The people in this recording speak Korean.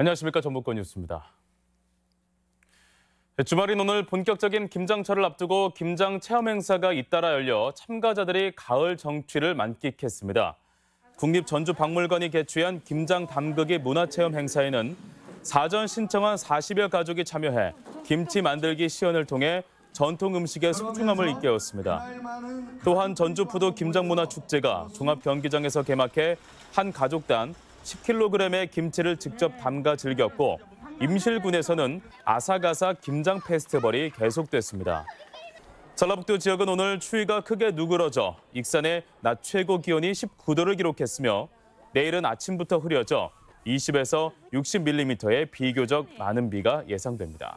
안녕하십니까 전북권 뉴스입니다. 주말인 오늘 본격적인 김장철을 앞두고 김장 체험 행사가 잇따라 열려 참가자들이 가을 정취를 만끽했습니다. 국립전주박물관이 개최한 김장 담그기 문화체험 행사에는 사전 신청한 40여 가족이 참여해 김치 만들기 시연을 통해 전통 음식의 소중함을 일깨웠습니다. 또한 전주푸드 김장문화축제가 종합경기장에서 개막해 한 가족단 10kg의 김치를 직접 담가 즐겼고 임실군에서는 아사가사 김장 페스티벌이 계속됐습니다. 전라북도 지역은 오늘 추위가 크게 누그러져 익산의 낮 최고 기온이 19도를 기록했으며 내일은 아침부터 흐려져 20에서 60mm의 비교적 많은 비가 예상됩니다.